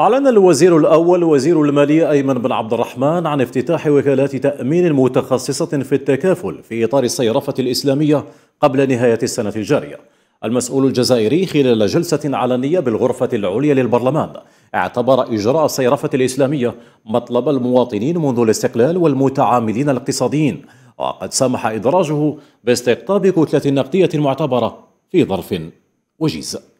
أعلن الوزير الأول وزير المالية أيمن بن عبد الرحمن عن افتتاح وكالات تأمين متخصصة في التكافل في إطار الصيرفة الإسلامية قبل نهاية السنة الجارية. المسؤول الجزائري خلال جلسة علنية بالغرفة العليا للبرلمان اعتبر إجراء الصيرفة الإسلامية مطلب المواطنين منذ الاستقلال والمتعاملين الاقتصاديين وقد سمح إدراجه باستقطاب كتلة نقدية معتبرة في ظرف وجيز.